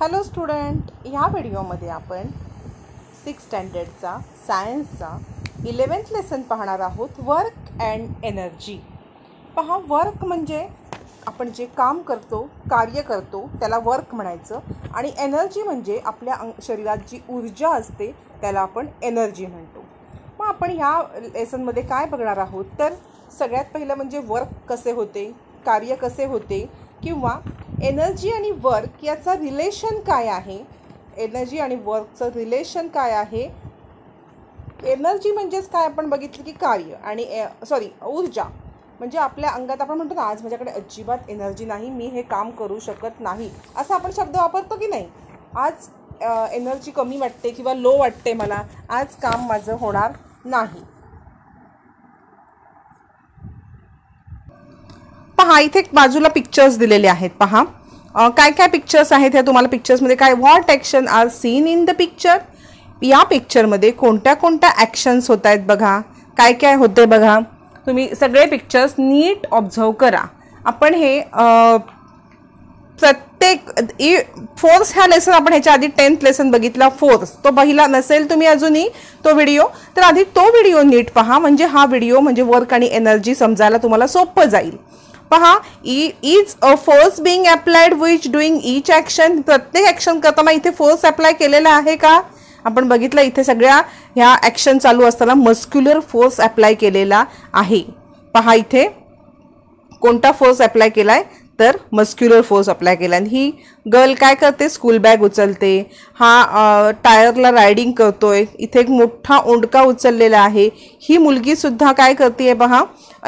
Hello student ह्या व्हिडिओमध्ये आपण सिक्स स्टँडर्डचा सायन्सचा इलेवन्थ लेसन पाहणार आहोत वर्क अँड एनर्जी पहा वर्क म्हणजे आपण जे काम करतो कार्य करतो त्याला वर्क म्हणायचं आणि एनर्जी म्हणजे आपल्या अंग शरीरात जी ऊर्जा असते त्याला आपण एनर्जी म्हणतो मग आपण ह्या लेसनमध्ये काय बघणार आहोत तर सगळ्यात पहिलं म्हणजे वर्क कसे होते कार्य कसे होते किंवा एनर्जी आणि वर्क याचा रिलेशन काय आहे एनर्जी आणि वर्कचं रिलेशन काय आहे एनर्जी म्हणजेच काय आपण बघितलं की कार्य आणि सॉरी ऊर्जा म्हणजे आपल्या अंगात आपण म्हणतो ना आज माझ्याकडे अजिबात एनर्जी नाही मी हे काम करू शकत नाही असा आपण शब्द वापरतो की नाही आज एनर्जी कमी वाटते किंवा लो वाटते मला आज काम माझं होणार नाही हा इथे बाजूला पिक्चर्स दिलेले आहेत पहा काय काय पिक्चर्स आहेत ह्या तुम्हाला पिक्चर्समध्ये काय what action are seen in the picture या पिक्चरमध्ये कोणत्या कोणत्या ॲक्शन्स होत आहेत बघा काय काय होते बघा तुम्ही सगळे पिक्चर्स नीट ऑब्झर्व करा आपण हे प्रत्येक ए फोर्स ह्या लेसन आपण ह्याच्या आधी टेन्थ लेसन बघितला फोर्स तो पहिला नसेल तुम्ही अजूनही तो व्हिडिओ तर आधी तो व्हिडिओ नीट पहा म्हणजे हा व्हिडिओ म्हणजे वर्क आणि एनर्जी समजायला तुम्हाला सोपं जाईल पहा ई is a force being applied which doing each action प्रत्येक ॲक्शन करताना इथे फोर्स अप्लाय केलेला आहे का आपण बघितलं इथे सगळ्या ह्या ॲक्शन चालू असताना मस्क्युलर फोर्स अप्लाय केलेला आहे पहा इथे कोणता फोर्स अप्लाय केला आहे तर मस्क्युलर फोर्स अप्लाय केला आणि ही गर्ल काय करते स्कूल बॅग उचलते हा टायरला रायडिंग करतोय इथे एक मोठा ओंडका उचललेला आहे ही मुलगीसुद्धा काय करते आहे बघा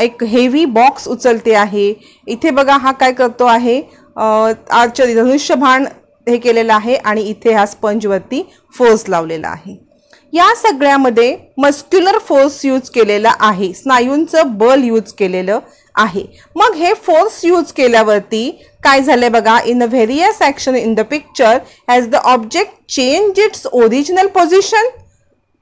एक हेवी बॉक्स उचलते आहे इथे बघा हा काय करतो आहे आर्चरी धनुष्यभाण हे केलेलं आहे आणि इथे हा स्पंजवरती फोर्स लावलेला आहे या सगळ्यामध्ये मस्क्युलर फोर्स यूज केलेला आहे स्नायूंचं बल यूज केलेलं आहे मग हे फोर्स यूज केल्यावरती काय झाले बघा in a various action in the picture as the object change its original position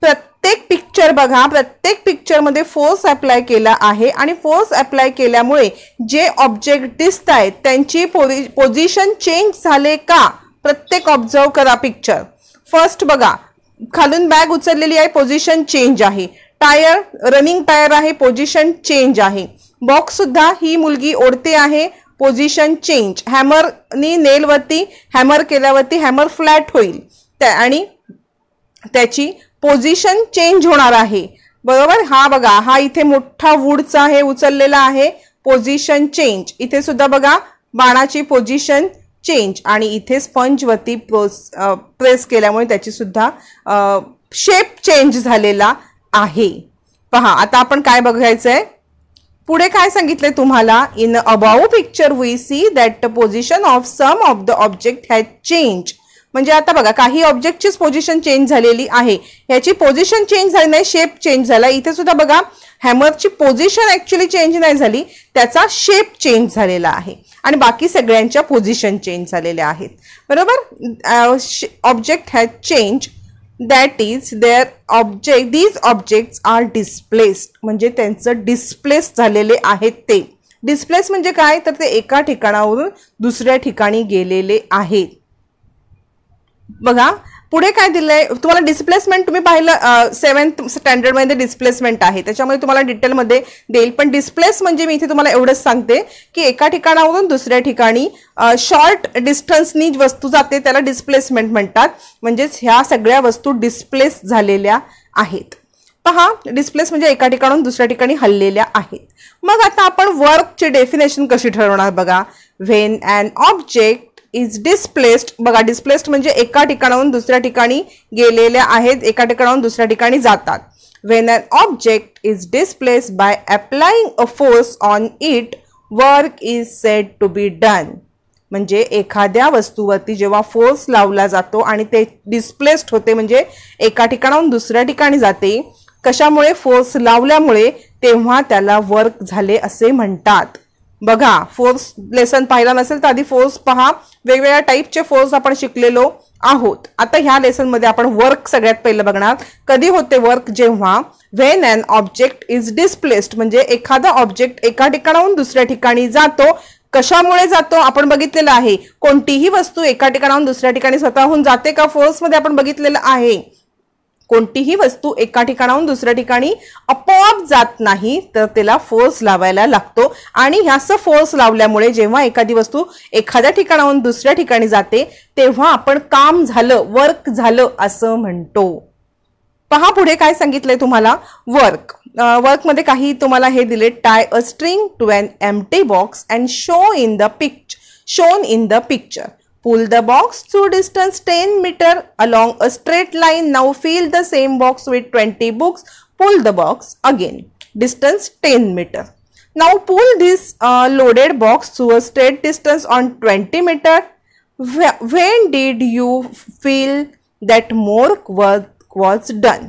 प्रत्येक पिक्चर बघा प्रत्येक पिक्चरमध्ये फोर्स अप्लाय केला आहे आणि फोर्स अप्लाय केल्यामुळे जे ऑब्जेक्ट दिसत आहेत त्यांची पोरि पोझिशन चेंज झाले का प्रत्येक ऑब्झर्व करा पिक्चर फर्स्ट बघा खालून बॅग उचललेली आहे पोझिशन चेंज आहे टायर रनिंग टायर आहे पोझिशन चेंज आहे बॉक्स सुद्धा ही मुलगी ओढते आहे पोझिशन चेंज हॅमरनी नेलवरती हॅमर केल्यावरती हॅमर फ्लॅट होईल त्या आणि त्याची पोझिशन चेंज होणार आहे बरोबर हा बघा हा इथे मोठा वूडचा हे उचललेला आहे पोझिशन चेंज इथे सुद्धा बघा बाणाची पोझिशन चेंज आणि इथे स्पंजवरती प्रोस प्रेस केल्यामुळे त्याची सुद्धा शेप चेंज झालेला आहे पहा आता आपण काय बघायचं आहे पुढे काय सांगितले तुम्हाला in about picture we see that position of some of the object has change म्हणजे आता बघा काही ऑब्जेक्टचीच पोझिशन चेंज झालेली आहे ह्याची पोझिशन चेंज झाली नाही शेप चेंज झाला इथे सुद्धा बघा हॅमरची पोझिशन ऍक्च्युली चेंज नाही झाली त्याचा शेप चेंज झालेला आहे आणि बाकी सगळ्यांच्या पोझिशन चेंज झालेल्या आहेत बरोबर object has change that is their object these object are displaced म्हणजे त्यांचं डिस्प्लेस झालेले आहेत ते डिस्प्लेस म्हणजे काय तर ते एका ठिकाणावरून दुसऱ्या ठिकाणी गेलेले आहेत बघा पुढे काय दिलंय तुम्हाला डिस्प्लेसमेंट तुम्ही पाहिलं सेव्हन्थ स्टँडर्डमध्ये डिस्प्लेसमेंट आहे त्याच्यामध्ये तुम्हाला डिटेलमध्ये देईल पण डिस्प्लेस म्हणजे मी इथे तुम्हाला एवढंच सांगते की एका ठिकाणावरून दुसऱ्या ठिकाणी शॉर्ट डिस्टन्सनी वस्तू जाते त्याला डिस्प्लेसमेंट म्हणतात म्हणजेच ह्या सगळ्या वस्तू डिस्प्लेस झालेल्या आहेत पहा डिस्प्लेस म्हणजे एका ठिकाणून दुसऱ्या ठिकाणी हललेल्या आहेत मग आता आपण वर्कचे डेफिनेशन कशी ठरवणार बघा when and object is displaced बघा डिस्प्लेस्ड म्हणजे एका ठिकाणाहून दुसऱ्या ठिकाणी गेलेल्या आहेत एका ठिकाणाहून दुसऱ्या ठिकाणी जातात when an object is displace by applying a force on it work is said to be done म्हणजे एखाद्या वस्तूवरती जेव्हा फोर्स लावला जातो आणि ते डिस्प्लेस्ड होते म्हणजे एका ठिकाणाहून दुसऱ्या ठिकाणी जाते कशामुळे फोर्स लावल्यामुळे तेव्हा त्याला वर्क झाले असे म्हणतात बघा फोर्स लेसन पाहिला नसेल तर आधी फोर्स पहा वेगवेगळ्या टाईपचे फोर्स आपण शिकलेलो आहोत आता ह्या लेसनमध्ये आपण वर्क सगळ्यात पहिलं बघणार कधी होते वर्क जेव्हा when an object is displaced म्हणजे एखादा ऑब्जेक्ट एका ठिकाणाहून दुसऱ्या ठिकाणी जातो कशामुळे जातो आपण बघितलेलं आहे कोणतीही वस्तू एका ठिकाणाहून दुसऱ्या ठिकाणी स्वतःहून जाते का फोर्समध्ये आपण बघितलेलं आहे कोणतीही वस्तू एका ठिकाणाहून दुसऱ्या ठिकाणी आपोआप जात नाही तर त्याला फोर्स लावायला लागतो आणि ह्याच फोर्स लावल्यामुळे जेव्हा एखादी वस्तू एखाद्या ठिकाणाहून दुसऱ्या ठिकाणी जाते तेव्हा आपण काम झालं वर्क झालं असं म्हणतो पहा पुढे काय सांगितलंय तुम्हाला वर्क वर्कमध्ये काही तुम्हाला हे दिले tie a string to an empty box and show in the picture shown in the picture Pull the box to distance 10 meter along a straight line. Now fill the same box with 20 books. Pull the box again. Distance 10 meter. Now pull this uh, loaded box to a straight distance on 20 meter. When did you feel that more work was done?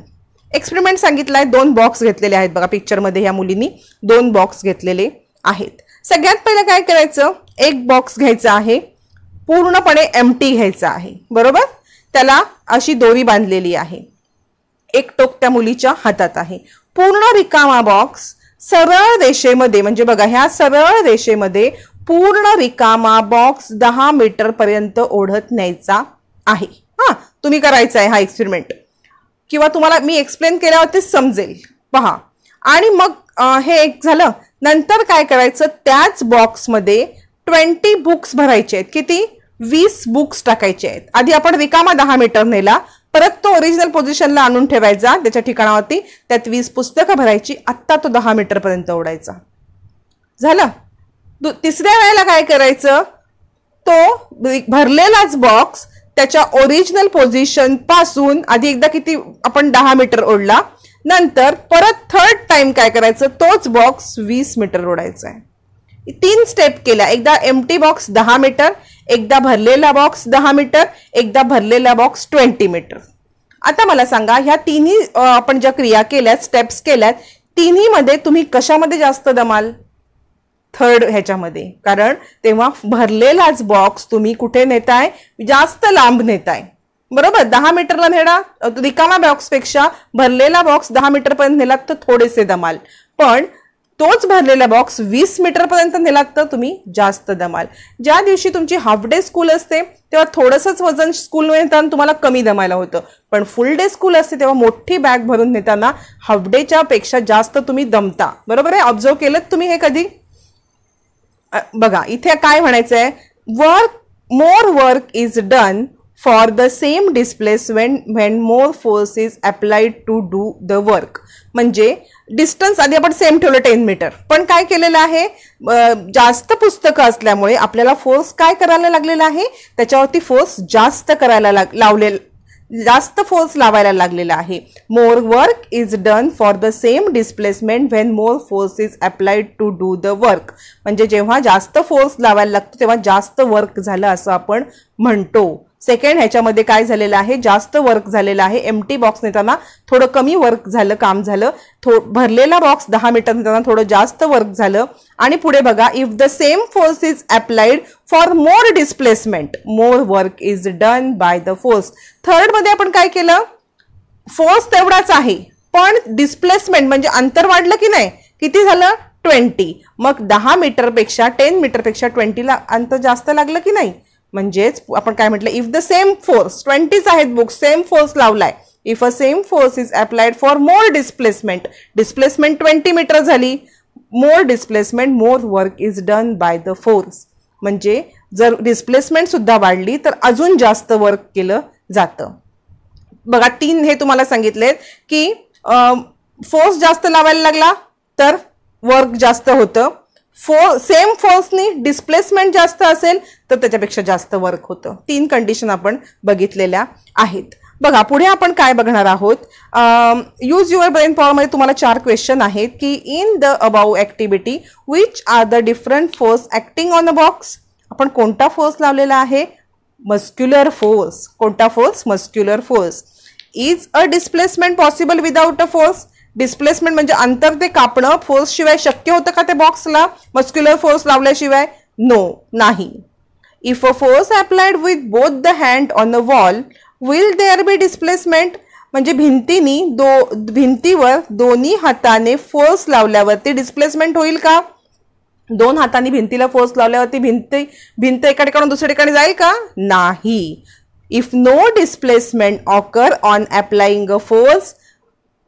Experiment सांगितला आहे दोन box घेतलेले आहेत बघा पिक्चरमध्ये ह्या मुलींनी दोन बॉक्स घेतलेले आहेत सगळ्यात पहिलं काय करायचं एक बॉक्स घ्यायचा आहे पूर्णपणे एम टी घ्यायचा आहे बरोबर त्याला अशी दोरी बांधलेली आहे एक टोक त्या मुलीच्या हातात आहे पूर्ण रिकामा बॉक्स सरळ रेषेमध्ये म्हणजे बघा ह्या सरळ रेषेमध्ये पूर्ण रिकामा बॉक्स दहा मीटरपर्यंत ओढत न्यायचा आहे हां तुम्ही करायचा आहे हा एक्सपेरिमेंट किंवा तुम्हाला मी एक्सप्लेन केल्यावर ते समजेल पहा आणि मग हे एक झालं नंतर काय करायचं त्याच बॉक्समध्ये ट्वेंटी बुक्स भरायचे आहेत किती वीस बुक्स टाकायचे आहेत आधी आपण रिकामा दहा मीटर नेला परत तो ओरिजिनल पोझिशनला आणून ठेवायचा त्याच्या ठिकाणावरती त्यात वीस पुस्तकं भरायची आत्ता तो दहा मीटरपर्यंत ओढायचा झालं दु तिसऱ्या वेळेला काय करायचं तो भरलेलाच बॉक्स त्याच्या ओरिजिनल पोझिशन आधी एकदा किती आपण दहा मीटर ओढला नंतर परत थर्ड टाइम काय करायचं तोच बॉक्स वीस मीटर ओढायचा आहे तीन स्टेप केल्या एकदा एमटी बॉक्स दहा मीटर एकदा भरलेला बॉक्स दहा मीटर एकदा भरलेला बॉक्स ट्वेंटी मीटर आता मला सांगा ह्या तिन्ही आपण ज्या क्रिया केल्यात स्टेप्स केल्यात तिन्हीमध्ये तुम्ही कशामध्ये जास्त दमाल थर्ड ह्याच्यामध्ये कारण तेव्हा भरलेलाच बॉक्स तुम्ही कुठे नेताय जास्त लांब नेताय बरोबर दहा मीटरला नेडा रिकामा बॉक्सपेक्षा भरलेला बॉक्स दहा मीटरपर्यंत नेलात तर थोडेसे दमाल पण तोच भरलेला बॉक्स वीस मीटरपर्यंत नेला तर तुम्ही जास्त दमाल ज्या दिवशी तुमची हाफ डे स्कूल असते तेव्हा थोडंसंच वजन स्कूल नेताना तुम्हाला कमी दमायला होतं पण फुल डे स्कूल असते तेव्हा मोठी बॅग भरून नेताना हाफ डेच्या पेक्षा जास्त तुम्ही दमता बरोबर आहे ऑब्झर्व केलं तुम्ही हे कधी बघा इथे काय म्हणायचं आहे work more work is done for the same displacement when more force is applied to do the work म्हणजे डिस्टन्स आधी आपण सेम ठेवलं टेन मीटर पण काय केलेलं आहे जास्त पुस्तकं असल्यामुळे आपल्याला फोर्स काय करायला लागलेला आहे त्याच्यावरती फोर्स जास्त करायला लाग लावले जास्त फोर्स लावायला लागलेला आहे more work is done for the same displacement when more force is applied to do the work म्हणजे जेव्हा जास्त फोर्स लावायला लागतो तेव्हा जास्त वर्क झालं असं आपण म्हणतो सेकंड ह्याच्यामध्ये काय झालेलं आहे जास्त वर्क झालेलं आहे एम टी बॉक्स नेताना थोडं कमी वर्क झालं काम झालं थो भरलेला बॉक्स दहा मीटर नेताना थोडं जास्त वर्क झालं आणि पुढे बघा if the same force is applied for more displacement more work is done by the force थर्डमध्ये आपण काय केलं फोर्स तेवढाच आहे पण डिस्प्लेसमेंट म्हणजे अंतर वाढलं की नाही किती झालं ट्वेंटी मग दहा मीटरपेक्षा टेन मीटरपेक्षा ट्वेंटीला अंतर जास्त लागलं की नाही म्हणजेच आपण काय म्हटलं इफ द सेम फोर्स ट्वेंटीच आहेत बुक्स सेम फोर्स लावलाय if a same force is applied for more displacement displacement twenty metre झाली more displacement more work is done by the force म्हणजे जर डिस्प्लेसमेंट सुद्धा वाढली तर अजून जास्त वर्क केलं जातं बघा तीन हे तुम्हाला सांगितलेत की फोर्स जास्त लावायला लागला तर वर्क जास्त होतं फो सेम फोर्सनी डिस्प्लेसमेंट जास्त असेल तर त्याच्यापेक्षा जास्त वर्क होतं तीन कंडिशन आपण बघितलेल्या आहेत बघा पुढे आपण काय बघणार आहोत यूज युअर ब्रेन पॉवरमध्ये तुम्हाला चार क्वेश्चन आहेत की in the about activity which are the different force acting on a box आपण कोणता फोर्स लावलेला आहे मस्क्युलर फोर्स कोणता force muscular force is a displacement possible without a force displacement म्हणजे अंतर ते कापणं शिवाय शक्य होतं का ते बॉक्सला मस्क्युलर फोर्स लावल्याशिवाय नो नाही if a force applied with both the hand on a wall will there be displacement म्हणजे भिंतीनी दो भिंतीवर दोन्ही हाताने फोर्स लावल्यावरती डिस्प्लेसमेंट होईल का दोन हाताने भिंतीला फोर्स लावल्यावरती भिंती भिंत एका ठिकाणून दुसऱ्या ठिकाणी जाईल का नाही if no displacement occur on applying a force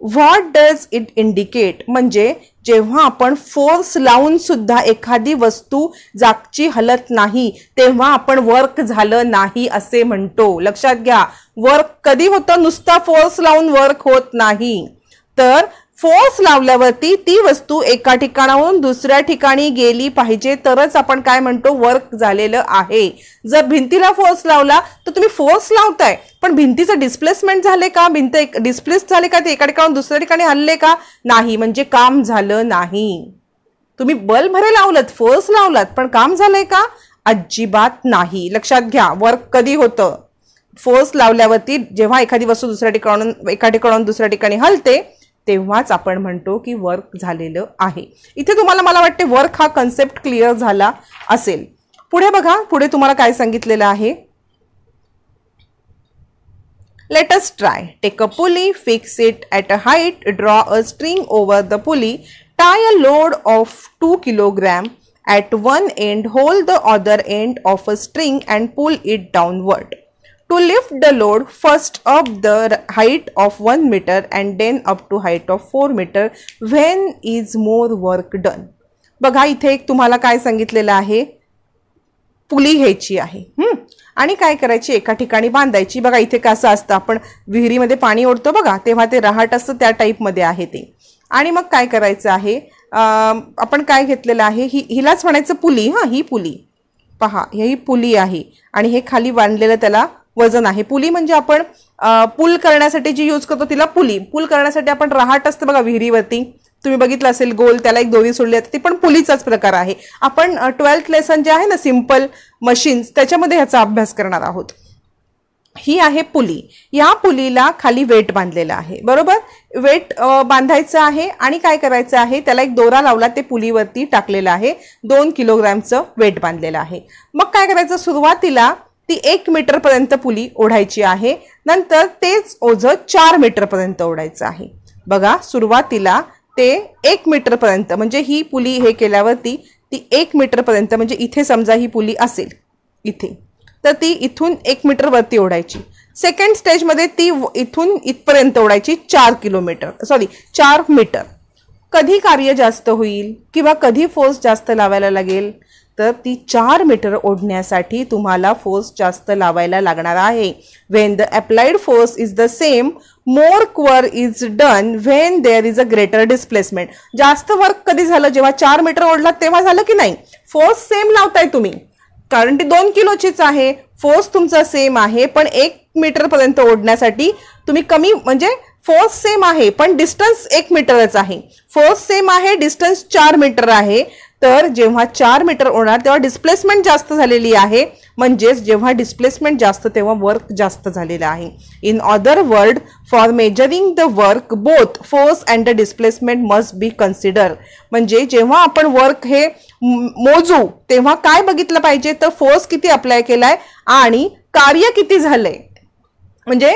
what does it indicate म्हणजे जेव्हा आपण फोर्स लावून सुद्धा एखादी वस्तू जागची हलत नाही तेव्हा आपण वर्क झालं नाही असे म्हणतो लक्षात घ्या वर्क कधी होतं नुसता फोर्स लावून वर्क होत नाही तर फोर्स लावल्यावरती ती वस्तू एका ठिकाणाहून दुसऱ्या ठिकाणी गेली पाहिजे तरच आपण काय म्हणतो वर्क झालेलं आहे जर भिंतीला फोर्स लावला तर तुम्ही फोर्स लावताय पण भिंतीचं डिस्प्लेसमेंट झाले का भिंत डिस्प्लेस झाले का ते एका ठिकाणाहून दुसऱ्या ठिकाणी हल्ले का नाही म्हणजे काम झालं नाही तुम्ही बल भरे लावलत फोर्स लावलात पण काम झालंय का अजिबात नाही लक्षात घ्या वर्क कधी होतं फोर्स लावल्यावरती जेव्हा एखादी वस्तू दुसऱ्या ठिकाणून एका ठिकाणाहून दुसऱ्या ठिकाणी हलते तेव्हाच आपण म्हणतो की वर्क झालेलं आहे इथे तुम्हाला मला वाटते वर्क हा कन्सेप्ट क्लिअर झाला असेल पुढे बघा पुढे तुम्हाला काय सांगितलेलं आहे let let's try take a pulley fix it at a height draw a string over the pulley tie a load of two kilogram at one end hold the other end of a string and pull it downward to lift the load first up the height of one metre and then up to height of four metre when is more work done बघा इथे एक तुम्हाला काय सांगितलेलं आहे pulley घ्यायची आहे आणि काय करायची एका ठिकाणी बांधायची बघा इथे कसं असतं आपण विहिरीमध्ये पाणी ओढतो बघा तेव्हा ते रहाट असतं त्या टाईपमध्ये आहे ते आणि मग काय करायचं आहे आपण काय घेतलेलं आहे ही हिलाच म्हणायचं पुली हां ही पुली पहा ही पुली आहे आणि हे खाली बांधलेलं त्याला वजन आहे पुली म्हणजे आपण पूल करण्यासाठी जी यूज करतो तिला पुली पूल करण्यासाठी आपण रहाट असते बघा विहिरीवरती तुम्ही बघितलं असेल गोल त्याला एक दोरी सोडली जाते ती पण पुलीचाच प्रकार आहे आपण ट्वेल्थ लेसन जे आहे ना सिम्पल मशीन्स त्याच्यामध्ये ह्याचा अभ्यास करणार आहोत ही आहे पुली या पुलीला खाली वेट बांधलेलं आहे बरोबर वेट बांधायचं आहे आणि काय करायचं आहे त्याला एक दोरा लावला ते पुलीवरती टाकलेलं आहे दोन किलोग्रॅमचं वेट बांधलेलं आहे मग काय करायचं सुरुवातीला ती एक मीटरपर्यंत पुली ओढायची आहे नंतर तेच ओझं चार मीटरपर्यंत ओढायचं आहे बघा सुरुवातीला ते एक मीटरपर्यंत म्हणजे ही पुली हे केल्यावरती ती एक मीटरपर्यंत म्हणजे इथे समजा ही पुली असेल इथे तर ती इथून एक मीटरवरती ओढायची सेकंड स्टेजमध्ये ती इथून इथपर्यंत ओढायची चार किलोमीटर सॉरी चार मीटर कधी कार्य जास्त होईल किंवा कधी फोर्स जास्त लावायला लागेल तर ती चार मीटर ओढण्यासाठी तुम्हाला फोर्स जास्त लावायला लागणार आहे when the applied force is the same more क्वर is done when there is a greater displacement जास्त वर्क कधी झालं जेव्हा चार मीटर ओढला तेव्हा झालं की नाही फोर्स सेम लावताय तुम्ही कारण ती दोन किलोचीच आहे फोर्स तुमचा सेम आहे पण एक मीटरपर्यंत ओढण्यासाठी तुम्ही कमी म्हणजे फोर्स सेम आहे पण डिस्टन्स एक मीटरच आहे फोर्स सेम आहे डिस्टन्स चार मीटर आहे तर जेव्हा चार मीटर होणार तेव्हा डिस्प्लेसमेंट जास्त झालेली आहे म्हणजेच जेव्हा डिस्प्लेसमेंट जास्त तेव्हा वर्क जास्त झालेलं आहे in other word for measuring the work both force and the displacement must be consider म्हणजे जेव्हा आपण वर्क हे मोजू तेव्हा काय बघितलं पाहिजे तर फोर्स किती अप्लाय केला आहे आणि कार्य किती झालं आहे म्हणजे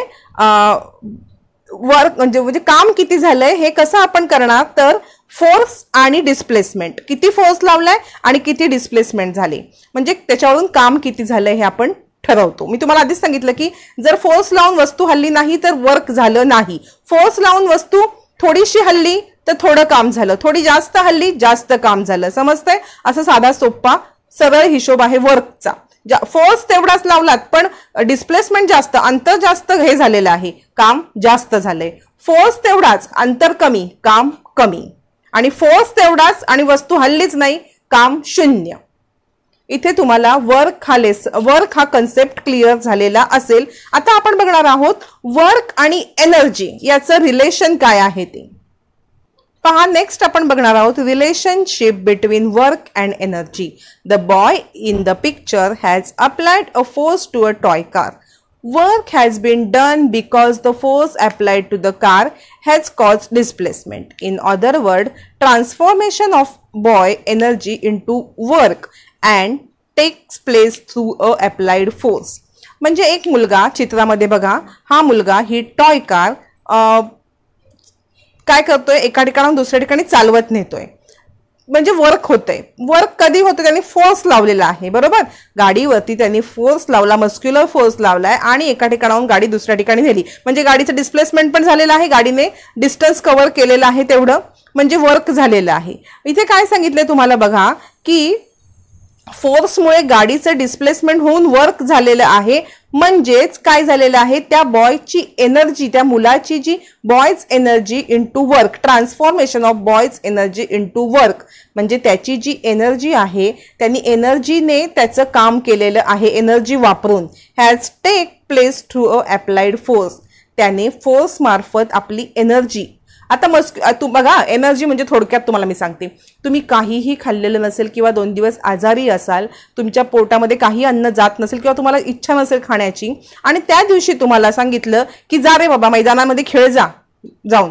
वर्क म्हणजे म्हणजे काम किती झालं आहे हे कसं आपण करणार तर फोर्स आणि डिस्प्लेसमेंट किती फोर्स लावलाय आणि किती डिस्प्लेसमेंट झाले म्हणजे त्याच्यावरून काम किती झालं हे आपण ठरवतो मी तुम्हाला आधीच सांगितलं की जर फोर्स लावून वस्तू हल्ली नाही तर वर्क झालं नाही फोर्स लावून वस्तू थोडीशी हल्ली तर थोडं काम झालं थोडी जास्त हल्ली जास्त काम झालं समजतंय असं साधा सोप्पा सरळ हिशोब आहे वर्कचा जा फोर्स तेवढाच लावलात पण डिस्प्लेसमेंट जास्त अंतर जास्त हे झालेलं आहे काम जास्त झालंय फोर्स तेवढाच अंतर कमी काम कमी आणि फोर्स तेवढाच आणि वस्तू हल्लीच नाही काम शून्य इथे तुम्हाला वर्क हा लेस वर्क हा कन्सेप्ट क्लिअर झालेला असेल आता आपण बघणार आहोत वर्क आणि एनर्जी याचं रिलेशन काय आहे ते पहा नेक्स्ट आपण बघणार आहोत relationship between work and energy the boy in the picture has applied a force to a toy car Work has been done because the force applied to the car has caused displacement. In other word, transformation of boy energy into work and takes place through a applied force. म्हणजे एक मुलगा चित्रामध्ये बघा हा मुलगा ही toy car काय करतोय एका ठिकाणाहून दुसऱ्या ठिकाणी चालवत नेतोय म्हणजे वर्क होतंय वर्क कधी होतं त्यांनी फोर्स लावलेला आहे बरोबर गाडीवरती त्यांनी फोर्स लावला मस्क्युलर फोर्स लावलाय आणि एका ठिकाणाहून गाडी दुसऱ्या ठिकाणी नेली म्हणजे गाडीचं डिस्प्लेसमेंट पण झालेलं आहे गाडीने डिस्टन्स कव्हर केलेलं आहे तेवढं म्हणजे वर्क झालेलं आहे इथे काय सांगितलंय तुम्हाला बघा की फोर्समुळे गाडीचं डिस्प्लेसमेंट होऊन वर्क झालेलं आहे म्हणजेच काय झालेलं आहे त्या बॉयची एनर्जी त्या मुलाची जी boy's energy to work transformation of boy's energy into work म्हणजे त्याची जी एनर्जी आहे त्यांनी एनर्जीने त्याचं काम केलेलं आहे एनर्जी वापरून has take place through a applied force त्याने फोर्समार्फत आपली एनर्जी आता मस्क तू बघा एनर्जी म्हणजे थोडक्यात तुम्हाला मी सांगते तुम्ही काहीही खाल्लेलं नसेल किंवा दोन दिवस आजारी असाल तुमच्या पोटामध्ये काही अन्न जात नसेल किंवा तुम्हाला इच्छा नसेल खाण्याची आणि त्या दिवशी तुम्हाला सांगितलं की जा रे बाबा मैदानामध्ये खेळ जा जाऊन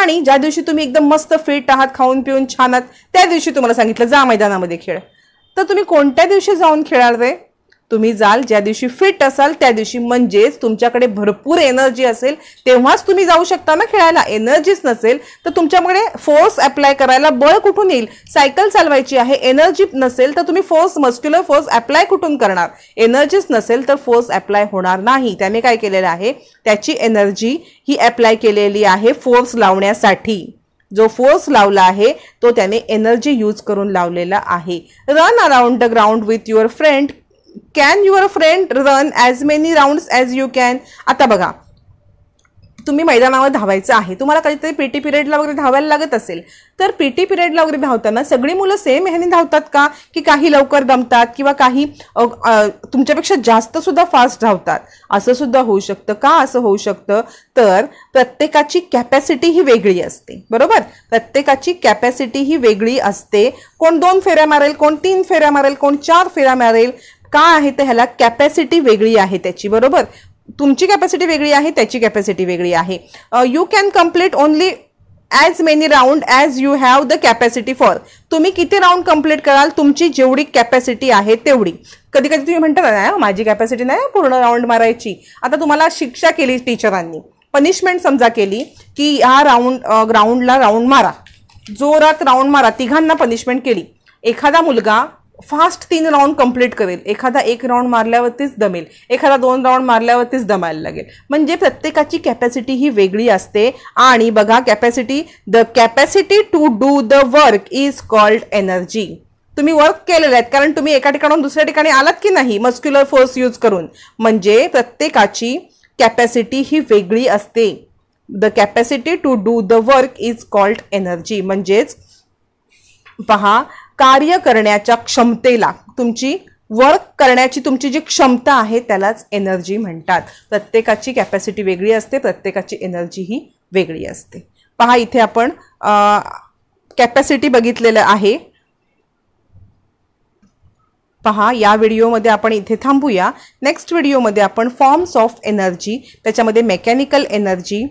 आणि ज्या दिवशी तुम्ही एकदम मस्त फिट आहात खाऊन पिऊन छान आहात त्या दिवशी तुम्हाला सांगितलं जा मैदानामध्ये खेळ तर तुम्ही कोणत्या दिवशी जाऊन खेळाल रे तुम्ही जाल ज्या दिवशी फिट असाल त्या दिवशी म्हणजेच तुमच्याकडे भरपूर एनर्जी असेल तेव्हाच तुम्ही जाऊ शकता ना खेळायला एनर्जीच नसेल तर तुमच्याकडे फोर्स अप्लाय करायला बळ कुठून येईल सायकल चालवायची आहे एनर्जी नसेल तर तुम्ही फोर्स मस्क्युलर फोर्स अप्लाय कुठून करणार एनर्जीच नसेल तर फोर्स अप्लाय होणार नाही त्याने काय केलेलं आहे त्याची एनर्जी ही अप्लाय केलेली आहे फोर्स लावण्यासाठी जो फोर्स लावला आहे तो त्याने एनर्जी यूज करून लावलेला आहे run around the ground with your friend can your friend run as many rounds as you can आता बघा तुम्ही मैदानावर धावायचं आहे तुम्हाला कधीतरी पी टी पिरियडला वगैरे धावायला लागत असेल तर पी टी पिरियडला वगैरे धावताना सगळी मुलं सेम ह्याने धावतात का की काही लवकर दमतात किंवा काही तुमच्यापेक्षा जास्त सुद्धा फास्ट धावतात असं सुद्धा होऊ शकतं का असं होऊ शकतं तर प्रत्येकाची कॅपॅसिटी ही वेगळी असते बरोबर प्रत्येकाची कॅपॅसिटी ही वेगळी असते कोण दोन फेऱ्या मारेल कोण तीन फेऱ्या मारेल कोण चार फेऱ्या मारेल का आहे तर ह्याला कॅपॅसिटी वेगळी आहे त्याची बरोबर तुमची कॅपॅसिटी वेगळी आहे त्याची कॅपॅसिटी वेगळी आहे you can complete only as many round as you have the capacity for तुम्ही किती राऊंड कंप्लीट कराल तुमची जेवढी कॅपॅसिटी आहे तेवढी कधी कधी तुम्ही म्हणता ना हो, माझी कॅपॅसिटी नाही हो, पूर्ण राऊंड मारायची आता तुम्हाला शिक्षा केली टीचरांनी पनिशमेंट समजा केली की ह्या राऊंड ग्राउंडला राऊंड मारा जोरात राऊंड मारा तिघांना पनिशमेंट केली एखादा मुलगा फास्ट तीन राऊंड कंप्लीट करेल एखादा एक राऊंड मारल्यावरतीच दमेल एखादा दोन राऊंड मारल्यावरतीच दमायला लागेल म्हणजे प्रत्येकाची कॅपॅसिटी ही वेगळी असते आणि बघा capacity the capacity to do the work is called energy तुम्ही वर्क केलेले आहेत कारण तुम्ही एका ठिकाणून दुसऱ्या ठिकाणी आलात की नाही मस्क्युलर फोर्स यूज करून म्हणजे प्रत्येकाची कॅपॅसिटी ही वेगळी असते the capacity to do the work is called energy म्हणजेच पहा कार्य करण्याच्या क्षमतेला तुमची वर्क करण्याची तुमची जी क्षमता आहे त्यालाच एनर्जी म्हणतात प्रत्येकाची कॅपॅसिटी वेगळी असते प्रत्येकाची एनर्जी ही वेगळी असते पहा इथे आपण कॅपॅसिटी बघितलेलं आहे पहा या व्हिडिओमध्ये आपण इथे थांबूया नेक्स्ट व्हिडिओमध्ये आपण फॉर्म्स ऑफ एनर्जी त्याच्यामध्ये मेकॅनिकल एनर्जी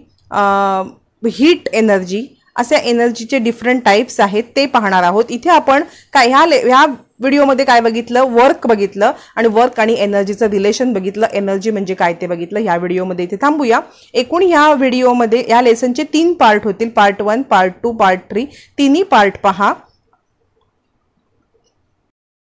हीट एनर्जी असे एनर्जीचे डिफरंट टाईप्स आहेत ते पाहणार आहोत इथे आपण काय ह्या ले ह्या व्हिडिओमध्ये काय बघितलं वर्क बघितलं आणि वर्क आणि एनर्जीचं रिलेशन बघितलं एनर्जी म्हणजे काय ते बघितलं ह्या व्हिडिओमध्ये इथे थांबूया एकूण ह्या व्हिडिओमध्ये या लेसनचे तीन पार्ट होतील part one part two part three तिन्ही पार्ट पहा